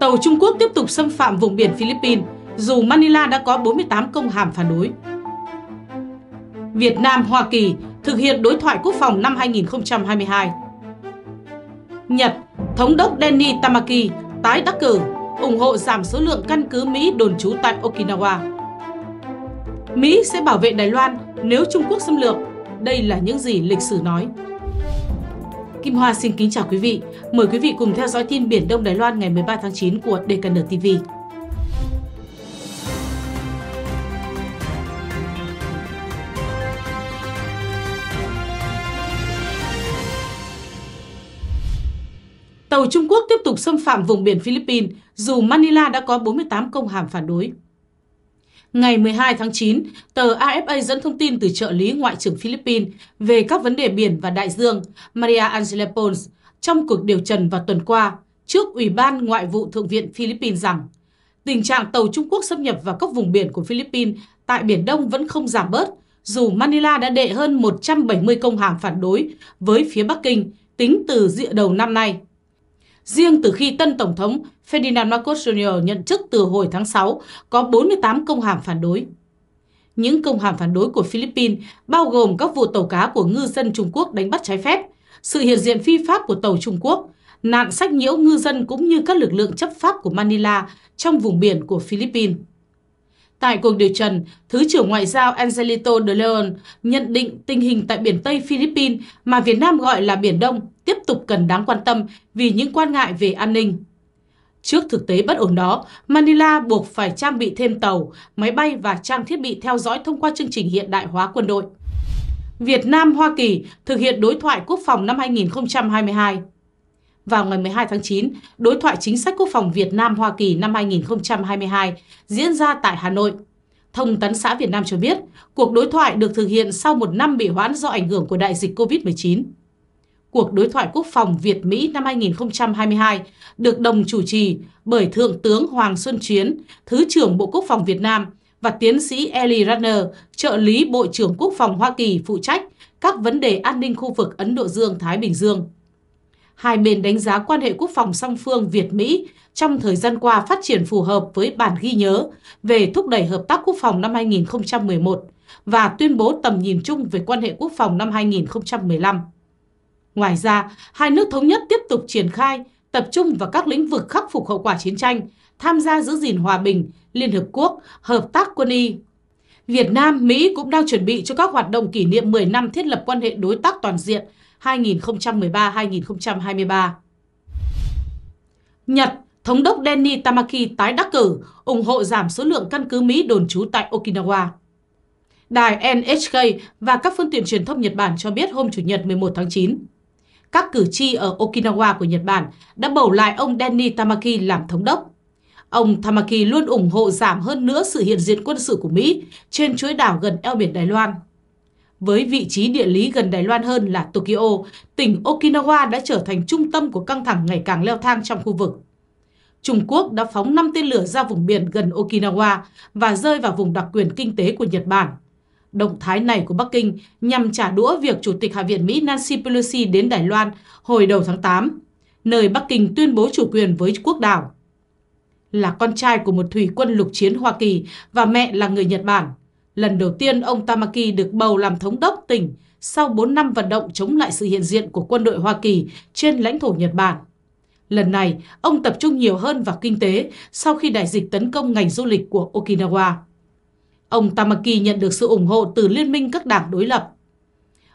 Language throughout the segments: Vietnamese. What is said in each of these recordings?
Tàu Trung Quốc tiếp tục xâm phạm vùng biển Philippines dù Manila đã có 48 công hàm phản đối. Việt Nam Hoa Kỳ thực hiện đối thoại quốc phòng năm 2022. Nhật, thống đốc Denny Tamaki tái đắc cử ủng hộ giảm số lượng căn cứ Mỹ đồn trú tại Okinawa. Mỹ sẽ bảo vệ Đài Loan nếu Trung Quốc xâm lược. Đây là những gì lịch sử nói. Kim Hoa xin kính chào quý vị. Mời quý vị cùng theo dõi tin Biển Đông Đài Loan ngày 13 tháng 9 của DKN TV. Tàu Trung Quốc tiếp tục xâm phạm vùng biển Philippines dù Manila đã có 48 công hàm phản đối. Ngày 12 tháng 9, tờ AFA dẫn thông tin từ trợ lý Ngoại trưởng Philippines về các vấn đề biển và đại dương Maria Angela Pons trong cuộc điều trần vào tuần qua trước Ủy ban Ngoại vụ Thượng viện Philippines rằng tình trạng tàu Trung Quốc xâm nhập vào các vùng biển của Philippines tại Biển Đông vẫn không giảm bớt, dù Manila đã đệ hơn 170 công hàm phản đối với phía Bắc Kinh tính từ dịa đầu năm nay. Riêng từ khi tân Tổng thống Ferdinand Marcos Jr. nhận chức từ hồi tháng 6, có 48 công hàm phản đối. Những công hàm phản đối của Philippines bao gồm các vụ tàu cá của ngư dân Trung Quốc đánh bắt trái phép, sự hiện diện phi pháp của tàu Trung Quốc, nạn sách nhiễu ngư dân cũng như các lực lượng chấp pháp của Manila trong vùng biển của Philippines. Tại cuộc điều trần, Thứ trưởng Ngoại giao Angelito de Leon nhận định tình hình tại Biển Tây Philippines mà Việt Nam gọi là Biển Đông tiếp tục cần đáng quan tâm vì những quan ngại về an ninh. Trước thực tế bất ổn đó, Manila buộc phải trang bị thêm tàu, máy bay và trang thiết bị theo dõi thông qua chương trình hiện đại hóa quân đội. Việt Nam-Hoa Kỳ thực hiện đối thoại quốc phòng năm 2022 vào ngày 12 tháng 9, đối thoại chính sách quốc phòng Việt Nam-Hoa Kỳ năm 2022 diễn ra tại Hà Nội. Thông tấn xã Việt Nam cho biết, cuộc đối thoại được thực hiện sau một năm bị hoãn do ảnh hưởng của đại dịch COVID-19. Cuộc đối thoại quốc phòng Việt-Mỹ năm 2022 được đồng chủ trì bởi Thượng tướng Hoàng Xuân Chiến, Thứ trưởng Bộ Quốc phòng Việt Nam và tiến sĩ Eli Ratner, trợ lý Bộ trưởng Quốc phòng Hoa Kỳ phụ trách các vấn đề an ninh khu vực Ấn Độ Dương-Thái Bình Dương hai bên đánh giá quan hệ quốc phòng song phương Việt-Mỹ trong thời gian qua phát triển phù hợp với bản ghi nhớ về thúc đẩy hợp tác quốc phòng năm 2011 và tuyên bố tầm nhìn chung về quan hệ quốc phòng năm 2015. Ngoài ra, hai nước thống nhất tiếp tục triển khai, tập trung vào các lĩnh vực khắc phục hậu quả chiến tranh, tham gia giữ gìn hòa bình, Liên Hợp Quốc, hợp tác quân y. Việt Nam, Mỹ cũng đang chuẩn bị cho các hoạt động kỷ niệm 10 năm thiết lập quan hệ đối tác toàn diện 2013-2023. Nhật, Thống đốc Denny Tamaki tái đắc cử, ủng hộ giảm số lượng căn cứ Mỹ đồn trú tại Okinawa. Đài NHK và các phương tiện truyền thông Nhật Bản cho biết hôm Chủ nhật 11 tháng 9, các cử tri ở Okinawa của Nhật Bản đã bầu lại ông Denny Tamaki làm thống đốc. Ông Tamaki luôn ủng hộ giảm hơn nữa sự hiện diện quân sự của Mỹ trên chuỗi đảo gần eo biển Đài Loan. Với vị trí địa lý gần Đài Loan hơn là Tokyo, tỉnh Okinawa đã trở thành trung tâm của căng thẳng ngày càng leo thang trong khu vực. Trung Quốc đã phóng 5 tên lửa ra vùng biển gần Okinawa và rơi vào vùng đặc quyền kinh tế của Nhật Bản. Động thái này của Bắc Kinh nhằm trả đũa việc Chủ tịch Hạ viện Mỹ Nancy Pelosi đến Đài Loan hồi đầu tháng 8, nơi Bắc Kinh tuyên bố chủ quyền với quốc đảo. Là con trai của một thủy quân lục chiến Hoa Kỳ và mẹ là người Nhật Bản, Lần đầu tiên, ông Tamaki được bầu làm thống đốc tỉnh sau 4 năm vận động chống lại sự hiện diện của quân đội Hoa Kỳ trên lãnh thổ Nhật Bản. Lần này, ông tập trung nhiều hơn vào kinh tế sau khi đại dịch tấn công ngành du lịch của Okinawa. Ông Tamaki nhận được sự ủng hộ từ liên minh các đảng đối lập.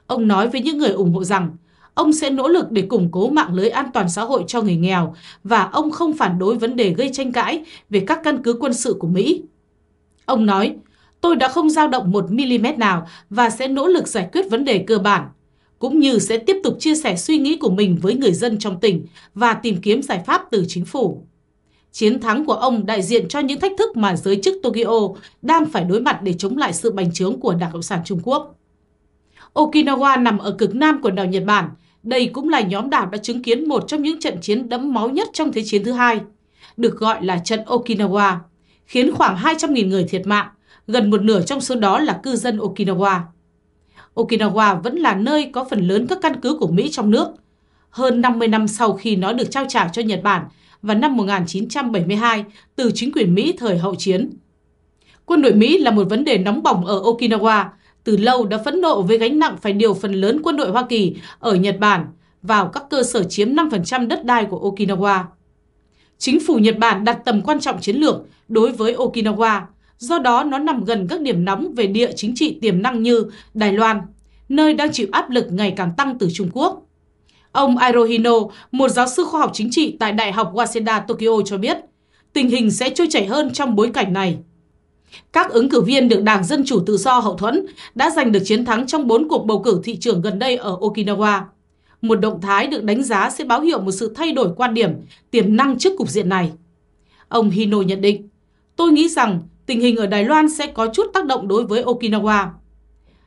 Ông nói với những người ủng hộ rằng ông sẽ nỗ lực để củng cố mạng lưới an toàn xã hội cho người nghèo và ông không phản đối vấn đề gây tranh cãi về các căn cứ quân sự của Mỹ. Ông nói, Tôi đã không dao động 1mm nào và sẽ nỗ lực giải quyết vấn đề cơ bản, cũng như sẽ tiếp tục chia sẻ suy nghĩ của mình với người dân trong tỉnh và tìm kiếm giải pháp từ chính phủ. Chiến thắng của ông đại diện cho những thách thức mà giới chức Tokyo đang phải đối mặt để chống lại sự bành trướng của Đảng Cộng sản Trung Quốc. Okinawa nằm ở cực nam quần đảo Nhật Bản. Đây cũng là nhóm đảo đã chứng kiến một trong những trận chiến đẫm máu nhất trong Thế chiến thứ hai, được gọi là trận Okinawa, khiến khoảng 200.000 người thiệt mạng gần một nửa trong số đó là cư dân Okinawa. Okinawa vẫn là nơi có phần lớn các căn cứ của Mỹ trong nước. Hơn 50 năm sau khi nó được trao trả cho Nhật Bản vào năm 1972 từ chính quyền Mỹ thời hậu chiến. Quân đội Mỹ là một vấn đề nóng bỏng ở Okinawa, từ lâu đã phẫn nộ với gánh nặng phải điều phần lớn quân đội Hoa Kỳ ở Nhật Bản vào các cơ sở chiếm 5% đất đai của Okinawa. Chính phủ Nhật Bản đặt tầm quan trọng chiến lược đối với Okinawa, do đó nó nằm gần các điểm nóng về địa chính trị tiềm năng như Đài Loan, nơi đang chịu áp lực ngày càng tăng từ Trung Quốc. Ông Irohino, một giáo sư khoa học chính trị tại Đại học Waseda Tokyo cho biết, tình hình sẽ trôi chảy hơn trong bối cảnh này. Các ứng cử viên được Đảng Dân Chủ Tự do hậu thuẫn đã giành được chiến thắng trong bốn cuộc bầu cử thị trường gần đây ở Okinawa. Một động thái được đánh giá sẽ báo hiệu một sự thay đổi quan điểm, tiềm năng trước cục diện này. Ông Hino nhận định, Tôi nghĩ rằng tình hình ở Đài Loan sẽ có chút tác động đối với Okinawa.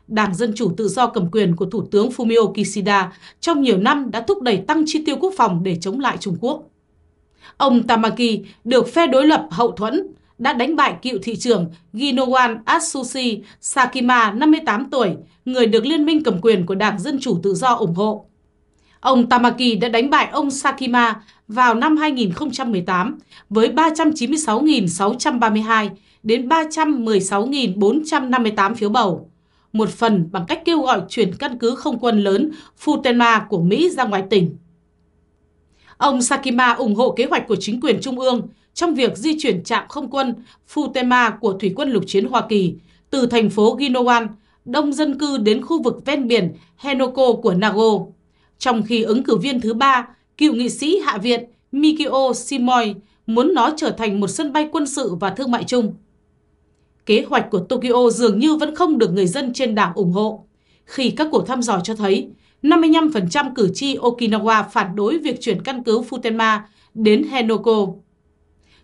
Đảng Dân Chủ Tự do cầm quyền của Thủ tướng Fumio Kishida trong nhiều năm đã thúc đẩy tăng chi tiêu quốc phòng để chống lại Trung Quốc. Ông Tamaki được phe đối lập hậu thuẫn đã đánh bại cựu thị trưởng Ginowan Atsushi Sakima, 58 tuổi, người được Liên minh cầm quyền của Đảng Dân Chủ Tự do ủng hộ. Ông Tamaki đã đánh bại ông Sakima vào năm 2018 với 396.632 đến 316.458 phiếu bầu, một phần bằng cách kêu gọi chuyển căn cứ không quân lớn Futenma của Mỹ ra ngoài tỉnh. Ông Sakima ủng hộ kế hoạch của chính quyền trung ương trong việc di chuyển trạm không quân Futenma của Thủy quân lục chiến Hoa Kỳ từ thành phố Ginowan, đông dân cư đến khu vực ven biển Henoko của Nago. Trong khi ứng cử viên thứ ba cựu nghị sĩ Hạ viện Mikio Shimoi muốn nó trở thành một sân bay quân sự và thương mại chung. Kế hoạch của Tokyo dường như vẫn không được người dân trên đảo ủng hộ, khi các cuộc thăm dò cho thấy 55% cử tri Okinawa phản đối việc chuyển căn cứ Futenma đến Henoko.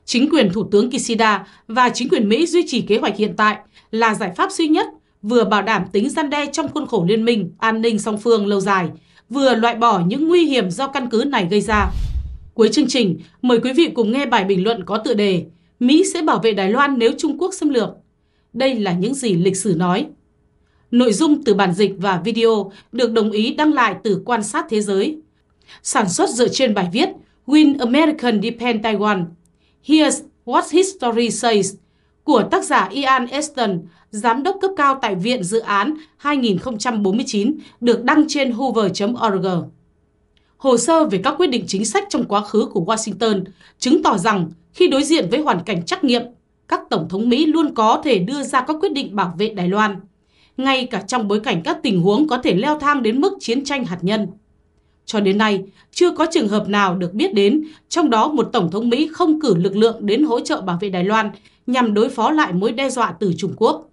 Chính quyền Thủ tướng Kishida và chính quyền Mỹ duy trì kế hoạch hiện tại là giải pháp duy nhất vừa bảo đảm tính gian đe trong khuôn khổ liên minh an ninh song phương lâu dài – vừa loại bỏ những nguy hiểm do căn cứ này gây ra. Cuối chương trình, mời quý vị cùng nghe bài bình luận có tựa đề Mỹ sẽ bảo vệ Đài Loan nếu Trung Quốc xâm lược. Đây là những gì lịch sử nói. Nội dung từ bản dịch và video được đồng ý đăng lại từ Quan sát Thế giới. Sản xuất dựa trên bài viết Win American Depend Taiwan. Here's what history says của tác giả Ian Eston, giám đốc cấp cao tại Viện Dự án 2049, được đăng trên hoover.org. Hồ sơ về các quyết định chính sách trong quá khứ của Washington chứng tỏ rằng khi đối diện với hoàn cảnh trắc nghiệm, các tổng thống Mỹ luôn có thể đưa ra các quyết định bảo vệ Đài Loan, ngay cả trong bối cảnh các tình huống có thể leo thang đến mức chiến tranh hạt nhân. Cho đến nay, chưa có trường hợp nào được biết đến, trong đó một Tổng thống Mỹ không cử lực lượng đến hỗ trợ bảo vệ Đài Loan nhằm đối phó lại mối đe dọa từ Trung Quốc.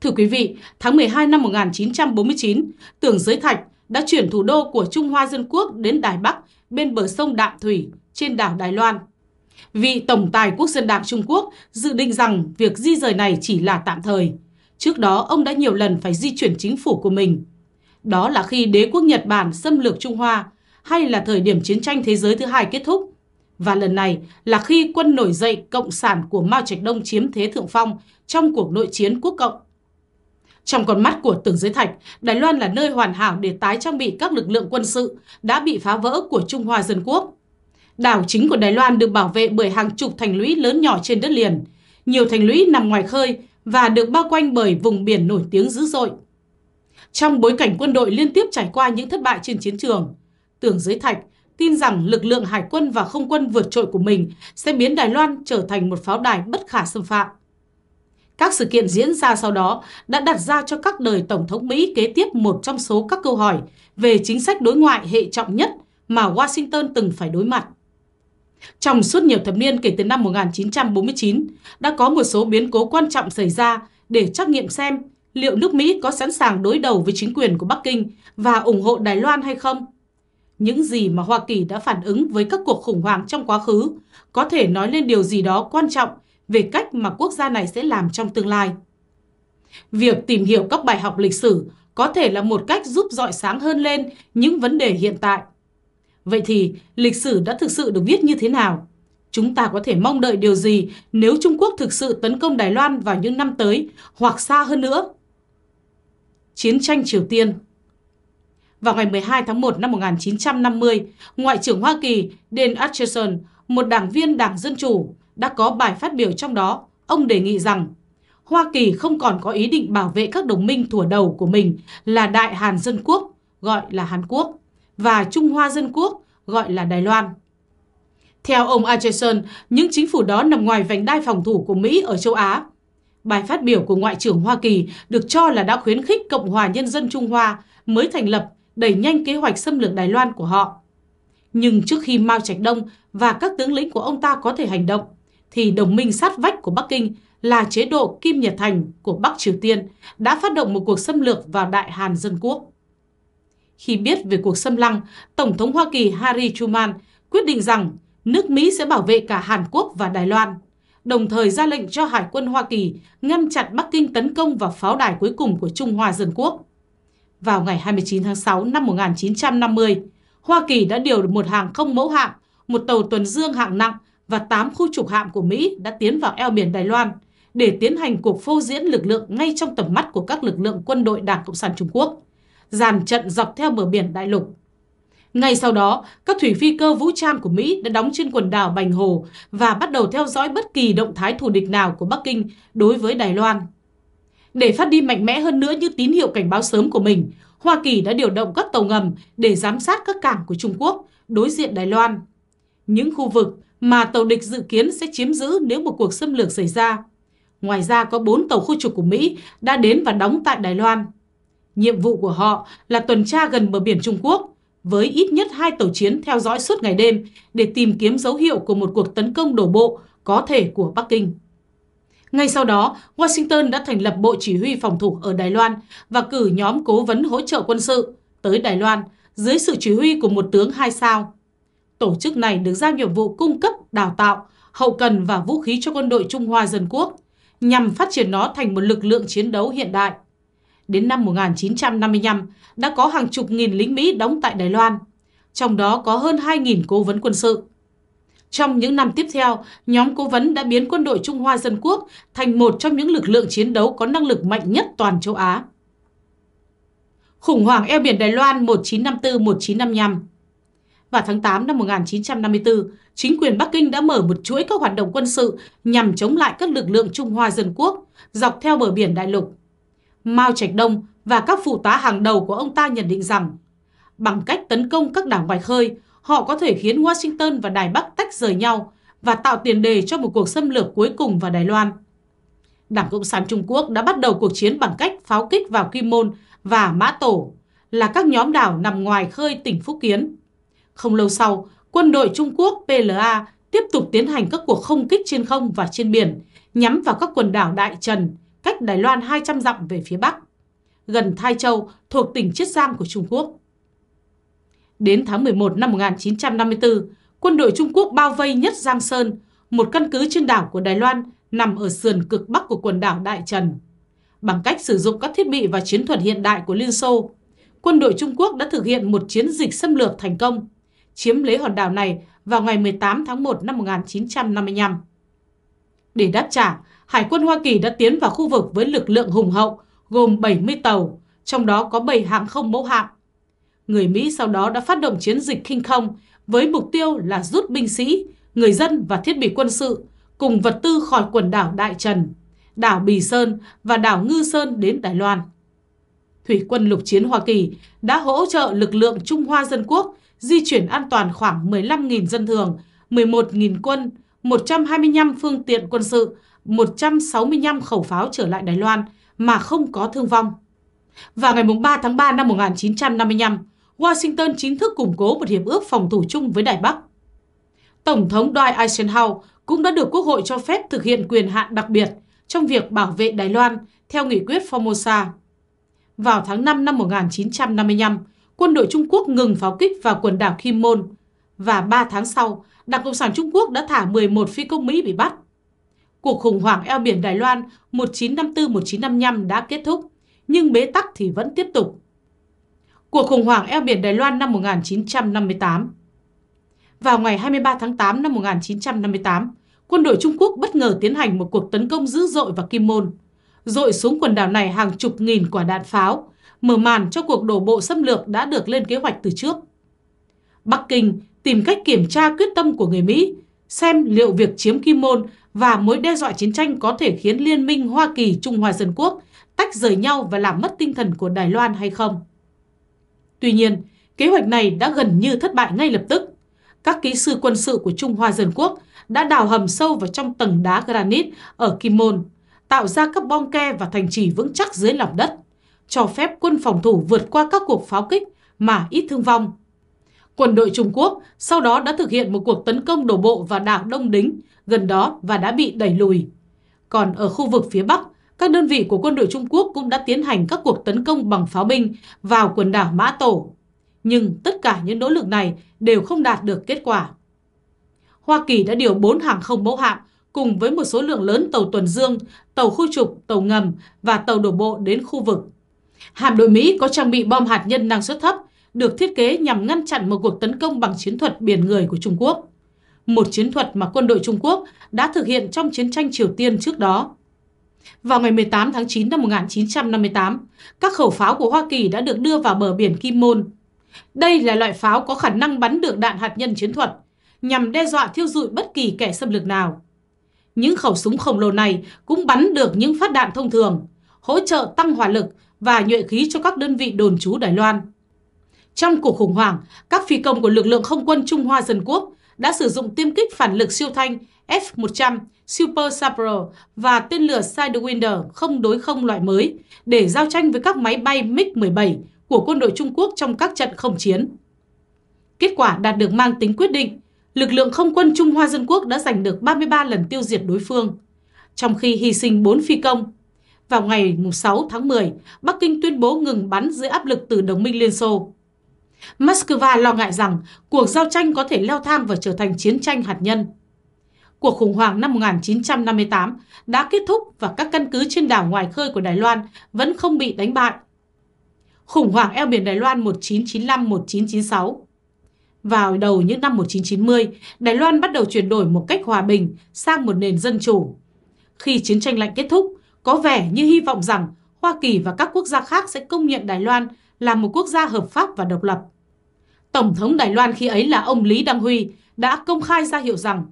Thưa quý vị, tháng 12 năm 1949, Tưởng Giới Thạch đã chuyển thủ đô của Trung Hoa Dân Quốc đến Đài Bắc bên bờ sông Đạm Thủy trên đảo Đài Loan. Vị Tổng tài Quốc dân Đảng Trung Quốc dự định rằng việc di rời này chỉ là tạm thời. Trước đó, ông đã nhiều lần phải di chuyển chính phủ của mình. Đó là khi đế quốc Nhật Bản xâm lược Trung Hoa hay là thời điểm chiến tranh thế giới thứ hai kết thúc. Và lần này là khi quân nổi dậy cộng sản của Mao Trạch Đông chiếm thế thượng phong trong cuộc nội chiến quốc cộng. Trong con mắt của Tưởng Giới Thạch, Đài Loan là nơi hoàn hảo để tái trang bị các lực lượng quân sự đã bị phá vỡ của Trung Hoa Dân Quốc. Đảo chính của Đài Loan được bảo vệ bởi hàng chục thành lũy lớn nhỏ trên đất liền. Nhiều thành lũy nằm ngoài khơi và được bao quanh bởi vùng biển nổi tiếng dữ dội. Trong bối cảnh quân đội liên tiếp trải qua những thất bại trên chiến trường, Tưởng Giới Thạch tin rằng lực lượng hải quân và không quân vượt trội của mình sẽ biến Đài Loan trở thành một pháo đài bất khả xâm phạm. Các sự kiện diễn ra sau đó đã đặt ra cho các đời Tổng thống Mỹ kế tiếp một trong số các câu hỏi về chính sách đối ngoại hệ trọng nhất mà Washington từng phải đối mặt. Trong suốt nhiều thập niên kể từ năm 1949, đã có một số biến cố quan trọng xảy ra để trắc nghiệm xem liệu nước Mỹ có sẵn sàng đối đầu với chính quyền của Bắc Kinh và ủng hộ Đài Loan hay không? Những gì mà Hoa Kỳ đã phản ứng với các cuộc khủng hoảng trong quá khứ có thể nói lên điều gì đó quan trọng về cách mà quốc gia này sẽ làm trong tương lai. Việc tìm hiểu các bài học lịch sử có thể là một cách giúp dọi sáng hơn lên những vấn đề hiện tại. Vậy thì, lịch sử đã thực sự được viết như thế nào? Chúng ta có thể mong đợi điều gì nếu Trung Quốc thực sự tấn công Đài Loan vào những năm tới hoặc xa hơn nữa? chiến tranh Triều Tiên. Vào ngày 12 tháng 1 năm 1950, Ngoại trưởng Hoa Kỳ Dan Acheson, một đảng viên Đảng Dân Chủ, đã có bài phát biểu trong đó, ông đề nghị rằng Hoa Kỳ không còn có ý định bảo vệ các đồng minh thủa đầu của mình là Đại Hàn Dân Quốc, gọi là Hàn Quốc, và Trung Hoa Dân Quốc, gọi là Đài Loan. Theo ông Acheson, những chính phủ đó nằm ngoài vành đai phòng thủ của Mỹ ở châu Á Bài phát biểu của Ngoại trưởng Hoa Kỳ được cho là đã khuyến khích Cộng hòa Nhân dân Trung Hoa mới thành lập đẩy nhanh kế hoạch xâm lược Đài Loan của họ. Nhưng trước khi Mao Trạch Đông và các tướng lĩnh của ông ta có thể hành động, thì đồng minh sát vách của Bắc Kinh là chế độ Kim Nhật Thành của Bắc Triều Tiên đã phát động một cuộc xâm lược vào Đại Hàn Dân Quốc. Khi biết về cuộc xâm lăng, Tổng thống Hoa Kỳ Harry Truman quyết định rằng nước Mỹ sẽ bảo vệ cả Hàn Quốc và Đài Loan – đồng thời ra lệnh cho Hải quân Hoa Kỳ ngăn chặn Bắc Kinh tấn công vào pháo đài cuối cùng của Trung Hoa Dân Quốc. Vào ngày 29 tháng 6 năm 1950, Hoa Kỳ đã điều một hàng không mẫu hạm, một tàu tuần dương hạng nặng và 8 khu trục hạm của Mỹ đã tiến vào eo biển Đài Loan để tiến hành cuộc phô diễn lực lượng ngay trong tầm mắt của các lực lượng quân đội Đảng Cộng sản Trung Quốc, dàn trận dọc theo bờ biển đại lục. Ngay sau đó, các thủy phi cơ vũ trang của Mỹ đã đóng trên quần đảo Bành Hồ và bắt đầu theo dõi bất kỳ động thái thù địch nào của Bắc Kinh đối với Đài Loan. Để phát đi mạnh mẽ hơn nữa như tín hiệu cảnh báo sớm của mình, Hoa Kỳ đã điều động các tàu ngầm để giám sát các cảng của Trung Quốc đối diện Đài Loan. Những khu vực mà tàu địch dự kiến sẽ chiếm giữ nếu một cuộc xâm lược xảy ra. Ngoài ra có 4 tàu khu trục của Mỹ đã đến và đóng tại Đài Loan. Nhiệm vụ của họ là tuần tra gần bờ biển Trung Quốc với ít nhất hai tàu chiến theo dõi suốt ngày đêm để tìm kiếm dấu hiệu của một cuộc tấn công đổ bộ có thể của Bắc Kinh. Ngay sau đó, Washington đã thành lập Bộ Chỉ huy Phòng thủ ở Đài Loan và cử nhóm cố vấn hỗ trợ quân sự tới Đài Loan dưới sự chỉ huy của một tướng hai sao. Tổ chức này được giao nhiệm vụ cung cấp, đào tạo, hậu cần và vũ khí cho quân đội Trung Hoa Dân Quốc nhằm phát triển nó thành một lực lượng chiến đấu hiện đại đến năm 1955 đã có hàng chục nghìn lính Mỹ đóng tại Đài Loan, trong đó có hơn 2.000 cố vấn quân sự. Trong những năm tiếp theo, nhóm cố vấn đã biến quân đội Trung Hoa Dân Quốc thành một trong những lực lượng chiến đấu có năng lực mạnh nhất toàn châu Á. Khủng hoảng eo biển Đài Loan 1954-1955 Vào tháng 8 năm 1954, chính quyền Bắc Kinh đã mở một chuỗi các hoạt động quân sự nhằm chống lại các lực lượng Trung Hoa Dân Quốc dọc theo bờ biển đại lục. Mao Trạch Đông và các phụ tá hàng đầu của ông ta nhận định rằng bằng cách tấn công các đảo ngoài khơi, họ có thể khiến Washington và Đài Bắc tách rời nhau và tạo tiền đề cho một cuộc xâm lược cuối cùng vào Đài Loan. Đảng Cộng sản Trung Quốc đã bắt đầu cuộc chiến bằng cách pháo kích vào Kim Môn và Mã Tổ, là các nhóm đảo nằm ngoài khơi tỉnh Phúc Kiến. Không lâu sau, quân đội Trung Quốc PLA tiếp tục tiến hành các cuộc không kích trên không và trên biển nhắm vào các quần đảo Đại Trần, cách Đài Loan 200 dặm về phía Bắc, gần Thái Châu thuộc tỉnh Chiết Giang của Trung Quốc. Đến tháng 11 năm 1954, quân đội Trung Quốc bao vây Nhất Giang Sơn, một căn cứ trên đảo của Đài Loan nằm ở sườn cực bắc của quần đảo Đại Trần. Bằng cách sử dụng các thiết bị và chiến thuật hiện đại của Liên Xô, quân đội Trung Quốc đã thực hiện một chiến dịch xâm lược thành công, chiếm lấy hòn đảo này vào ngày 18 tháng 1 năm 1955. Để đáp trả, Hải quân Hoa Kỳ đã tiến vào khu vực với lực lượng hùng hậu gồm 70 tàu, trong đó có 7 hãng không mẫu hạm. Người Mỹ sau đó đã phát động chiến dịch khinh không với mục tiêu là rút binh sĩ, người dân và thiết bị quân sự cùng vật tư khỏi quần đảo Đại Trần, đảo Bì Sơn và đảo Ngư Sơn đến Đài Loan. Thủy quân lục chiến Hoa Kỳ đã hỗ trợ lực lượng Trung Hoa Dân Quốc di chuyển an toàn khoảng 15.000 dân thường, 11.000 quân, 125 phương tiện quân sự 165 khẩu pháo trở lại Đài Loan mà không có thương vong. Vào ngày 3 tháng 3 năm 1955, Washington chính thức củng cố một hiệp ước phòng thủ chung với Đài Bắc. Tổng thống Dwight Eisenhower cũng đã được Quốc hội cho phép thực hiện quyền hạn đặc biệt trong việc bảo vệ Đài Loan theo nghị quyết Formosa. Vào tháng 5 năm 1955, quân đội Trung Quốc ngừng pháo kích vào quần đảo Kim Môn và 3 tháng sau, Đảng Cộng sản Trung Quốc đã thả 11 phi công Mỹ bị bắt Cuộc khủng hoảng eo biển Đài Loan 1954-1955 đã kết thúc, nhưng bế tắc thì vẫn tiếp tục. Cuộc khủng hoảng eo biển Đài Loan năm 1958 Vào ngày 23 tháng 8 năm 1958, quân đội Trung Quốc bất ngờ tiến hành một cuộc tấn công dữ dội vào Kim Môn, dội xuống quần đảo này hàng chục nghìn quả đạn pháo, mở màn cho cuộc đổ bộ xâm lược đã được lên kế hoạch từ trước. Bắc Kinh tìm cách kiểm tra quyết tâm của người Mỹ, xem liệu việc chiếm Kim Môn và mối đe dọa chiến tranh có thể khiến Liên minh Hoa Kỳ-Trung Hoa Dân Quốc tách rời nhau và làm mất tinh thần của Đài Loan hay không. Tuy nhiên, kế hoạch này đã gần như thất bại ngay lập tức. Các kỹ sư quân sự của Trung Hoa Dân Quốc đã đào hầm sâu vào trong tầng đá granite ở Kim Môn, tạo ra các bong ke và thành trì vững chắc dưới lòng đất, cho phép quân phòng thủ vượt qua các cuộc pháo kích mà ít thương vong Quân đội Trung Quốc sau đó đã thực hiện một cuộc tấn công đổ bộ vào đảo Đông Đính gần đó và đã bị đẩy lùi. Còn ở khu vực phía Bắc, các đơn vị của quân đội Trung Quốc cũng đã tiến hành các cuộc tấn công bằng pháo binh vào quần đảo Mã Tổ. Nhưng tất cả những nỗ lực này đều không đạt được kết quả. Hoa Kỳ đã điều 4 hàng không mẫu hạm cùng với một số lượng lớn tàu tuần dương, tàu khu trục, tàu ngầm và tàu đổ bộ đến khu vực. Hạm đội Mỹ có trang bị bom hạt nhân năng suất thấp được thiết kế nhằm ngăn chặn một cuộc tấn công bằng chiến thuật biển người của Trung Quốc, một chiến thuật mà quân đội Trung Quốc đã thực hiện trong chiến tranh Triều Tiên trước đó. Vào ngày 18 tháng 9 năm 1958, các khẩu pháo của Hoa Kỳ đã được đưa vào bờ biển Kim Môn. Đây là loại pháo có khả năng bắn được đạn hạt nhân chiến thuật, nhằm đe dọa thiêu dụi bất kỳ kẻ xâm lược nào. Những khẩu súng khổng lồ này cũng bắn được những phát đạn thông thường, hỗ trợ tăng hỏa lực và nhuệ khí cho các đơn vị đồn trú Đài Loan. Trong cuộc khủng hoảng, các phi công của lực lượng không quân Trung Hoa Dân Quốc đã sử dụng tiêm kích phản lực siêu thanh F-100 Super Sabre và tên lửa Sidewinder không đối không loại mới để giao tranh với các máy bay MiG-17 của quân đội Trung Quốc trong các trận không chiến. Kết quả đạt được mang tính quyết định, lực lượng không quân Trung Hoa Dân Quốc đã giành được 33 lần tiêu diệt đối phương, trong khi hy sinh 4 phi công. Vào ngày 6 tháng 10, Bắc Kinh tuyên bố ngừng bắn dưới áp lực từ đồng minh Liên Xô. Moscow lo ngại rằng cuộc giao tranh có thể leo thang và trở thành chiến tranh hạt nhân. Cuộc khủng hoảng năm 1958 đã kết thúc và các căn cứ trên đảo ngoài khơi của Đài Loan vẫn không bị đánh bại. Khủng hoảng eo biển Đài Loan 1995-1996 Vào đầu những năm 1990, Đài Loan bắt đầu chuyển đổi một cách hòa bình sang một nền dân chủ. Khi chiến tranh lạnh kết thúc, có vẻ như hy vọng rằng Hoa Kỳ và các quốc gia khác sẽ công nhận Đài Loan là một quốc gia hợp pháp và độc lập. Tổng thống Đài Loan khi ấy là ông Lý Đăng Huy đã công khai ra hiệu rằng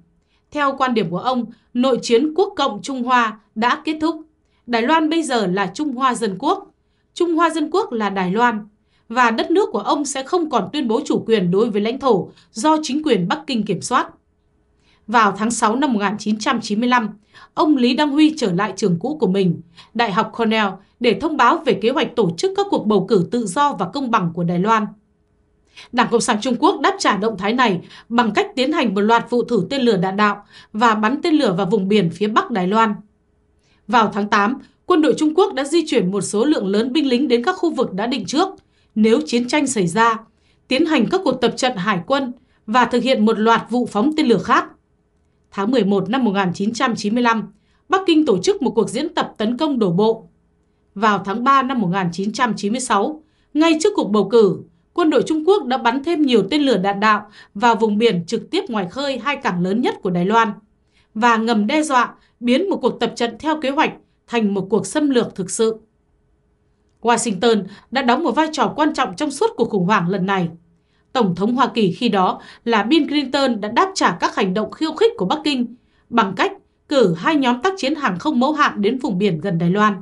theo quan điểm của ông, nội chiến quốc cộng Trung Hoa đã kết thúc. Đài Loan bây giờ là Trung Hoa Dân Quốc. Trung Hoa Dân Quốc là Đài Loan. Và đất nước của ông sẽ không còn tuyên bố chủ quyền đối với lãnh thổ do chính quyền Bắc Kinh kiểm soát. Vào tháng 6 năm 1995, ông Lý Đăng Huy trở lại trường cũ của mình, Đại học Cornell, để thông báo về kế hoạch tổ chức các cuộc bầu cử tự do và công bằng của Đài Loan – Đảng Cộng sản Trung Quốc đáp trả động thái này bằng cách tiến hành một loạt vụ thử tên lửa đạn đạo và bắn tên lửa vào vùng biển phía Bắc Đài Loan. Vào tháng 8, quân đội Trung Quốc đã di chuyển một số lượng lớn binh lính đến các khu vực đã định trước nếu chiến tranh xảy ra, tiến hành các cuộc tập trận hải quân và thực hiện một loạt vụ phóng tên lửa khác. Tháng 11 năm 1995, Bắc Kinh tổ chức một cuộc diễn tập tấn công đổ bộ. Vào tháng 3 năm 1996, ngay trước cuộc bầu cử, quân đội Trung Quốc đã bắn thêm nhiều tên lửa đạn đạo vào vùng biển trực tiếp ngoài khơi hai cảng lớn nhất của Đài Loan và ngầm đe dọa biến một cuộc tập trận theo kế hoạch thành một cuộc xâm lược thực sự. Washington đã đóng một vai trò quan trọng trong suốt cuộc khủng hoảng lần này. Tổng thống Hoa Kỳ khi đó là Bill Clinton đã đáp trả các hành động khiêu khích của Bắc Kinh bằng cách cử hai nhóm tác chiến hàng không mẫu hạm đến vùng biển gần Đài Loan.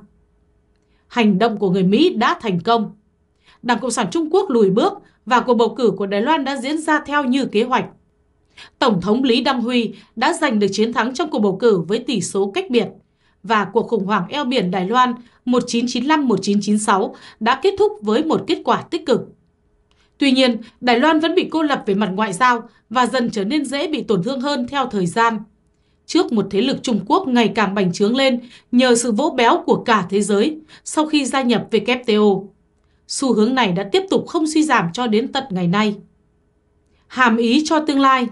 Hành động của người Mỹ đã thành công. Đảng Cộng sản Trung Quốc lùi bước và cuộc bầu cử của Đài Loan đã diễn ra theo như kế hoạch. Tổng thống Lý Đăng Huy đã giành được chiến thắng trong cuộc bầu cử với tỷ số cách biệt và cuộc khủng hoảng eo biển Đài Loan 1995-1996 đã kết thúc với một kết quả tích cực. Tuy nhiên, Đài Loan vẫn bị cô lập về mặt ngoại giao và dần trở nên dễ bị tổn thương hơn theo thời gian. Trước một thế lực Trung Quốc ngày càng bành trướng lên nhờ sự vỗ béo của cả thế giới sau khi gia nhập WTO. Xu hướng này đã tiếp tục không suy giảm cho đến tận ngày nay. Hàm ý cho tương lai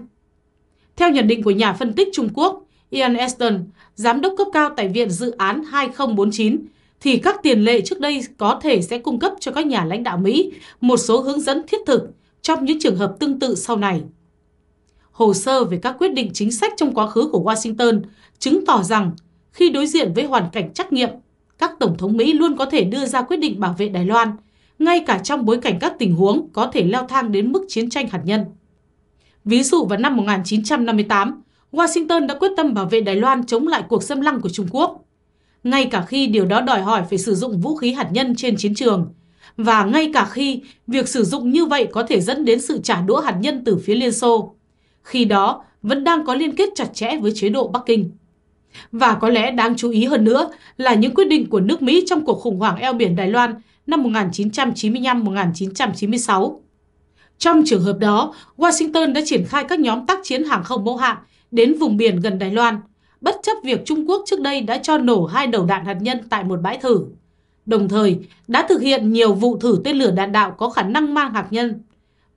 Theo nhận định của nhà phân tích Trung Quốc Ian Eston, giám đốc cấp cao tại Viện Dự án 2049, thì các tiền lệ trước đây có thể sẽ cung cấp cho các nhà lãnh đạo Mỹ một số hướng dẫn thiết thực trong những trường hợp tương tự sau này. Hồ sơ về các quyết định chính sách trong quá khứ của Washington chứng tỏ rằng khi đối diện với hoàn cảnh trắc nghiệm, các tổng thống Mỹ luôn có thể đưa ra quyết định bảo vệ Đài Loan ngay cả trong bối cảnh các tình huống có thể leo thang đến mức chiến tranh hạt nhân. Ví dụ vào năm 1958, Washington đã quyết tâm bảo vệ Đài Loan chống lại cuộc xâm lăng của Trung Quốc. Ngay cả khi điều đó đòi hỏi phải sử dụng vũ khí hạt nhân trên chiến trường, và ngay cả khi việc sử dụng như vậy có thể dẫn đến sự trả đũa hạt nhân từ phía Liên Xô, khi đó vẫn đang có liên kết chặt chẽ với chế độ Bắc Kinh. Và có lẽ đáng chú ý hơn nữa là những quyết định của nước Mỹ trong cuộc khủng hoảng eo biển Đài Loan năm 1995-1996. Trong trường hợp đó, Washington đã triển khai các nhóm tác chiến hàng không mẫu hạm đến vùng biển gần Đài Loan, bất chấp việc Trung Quốc trước đây đã cho nổ hai đầu đạn hạt nhân tại một bãi thử. Đồng thời, đã thực hiện nhiều vụ thử tên lửa đạn đạo có khả năng mang hạt nhân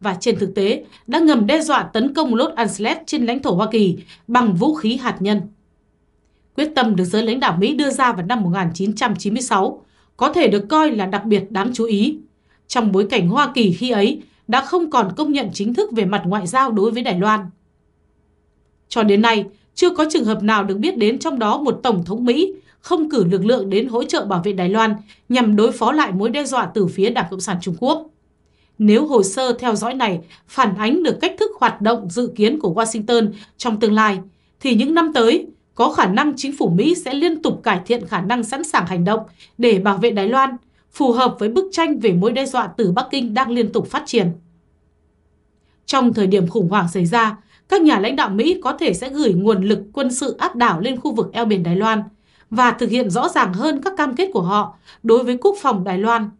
và trên thực tế đã ngầm đe dọa tấn công Los Angeles trên lãnh thổ Hoa Kỳ bằng vũ khí hạt nhân. Quyết tâm được giới lãnh đạo Mỹ đưa ra vào năm 1996 có thể được coi là đặc biệt đáng chú ý. Trong bối cảnh Hoa Kỳ khi ấy đã không còn công nhận chính thức về mặt ngoại giao đối với Đài Loan. Cho đến nay, chưa có trường hợp nào được biết đến trong đó một Tổng thống Mỹ không cử lực lượng đến hỗ trợ bảo vệ Đài Loan nhằm đối phó lại mối đe dọa từ phía Đảng Cộng sản Trung Quốc. Nếu hồ sơ theo dõi này phản ánh được cách thức hoạt động dự kiến của Washington trong tương lai, thì những năm tới, có khả năng chính phủ Mỹ sẽ liên tục cải thiện khả năng sẵn sàng hành động để bảo vệ Đài Loan, phù hợp với bức tranh về mối đe dọa từ Bắc Kinh đang liên tục phát triển. Trong thời điểm khủng hoảng xảy ra, các nhà lãnh đạo Mỹ có thể sẽ gửi nguồn lực quân sự áp đảo lên khu vực eo biển Đài Loan và thực hiện rõ ràng hơn các cam kết của họ đối với quốc phòng Đài Loan.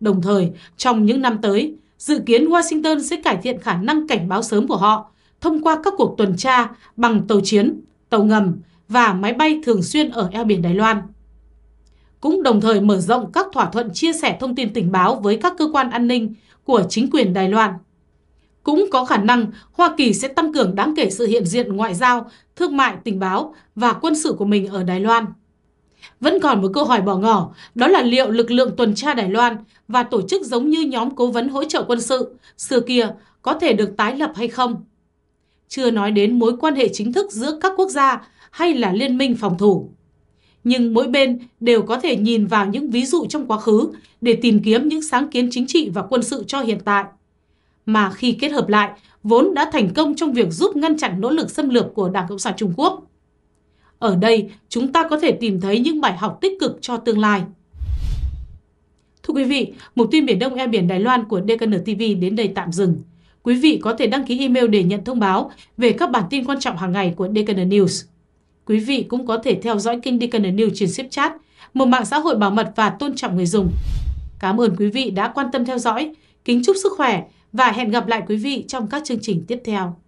Đồng thời, trong những năm tới, dự kiến Washington sẽ cải thiện khả năng cảnh báo sớm của họ thông qua các cuộc tuần tra bằng tàu chiến tàu ngầm và máy bay thường xuyên ở eo biển Đài Loan. Cũng đồng thời mở rộng các thỏa thuận chia sẻ thông tin tình báo với các cơ quan an ninh của chính quyền Đài Loan. Cũng có khả năng Hoa Kỳ sẽ tăng cường đáng kể sự hiện diện ngoại giao, thương mại, tình báo và quân sự của mình ở Đài Loan. Vẫn còn một câu hỏi bỏ ngỏ, đó là liệu lực lượng tuần tra Đài Loan và tổ chức giống như nhóm cố vấn hỗ trợ quân sự xưa kia có thể được tái lập hay không? chưa nói đến mối quan hệ chính thức giữa các quốc gia hay là liên minh phòng thủ. Nhưng mỗi bên đều có thể nhìn vào những ví dụ trong quá khứ để tìm kiếm những sáng kiến chính trị và quân sự cho hiện tại. Mà khi kết hợp lại, vốn đã thành công trong việc giúp ngăn chặn nỗ lực xâm lược của Đảng Cộng sản Trung Quốc. Ở đây, chúng ta có thể tìm thấy những bài học tích cực cho tương lai. Thưa quý vị, mục tin Biển Đông e biển Đài Loan của DKN TV đến đây tạm dừng. Quý vị có thể đăng ký email để nhận thông báo về các bản tin quan trọng hàng ngày của Deccan News. Quý vị cũng có thể theo dõi kênh Deccan News trên Snapchat, một mạng xã hội bảo mật và tôn trọng người dùng. Cảm ơn quý vị đã quan tâm theo dõi. Kính chúc sức khỏe và hẹn gặp lại quý vị trong các chương trình tiếp theo.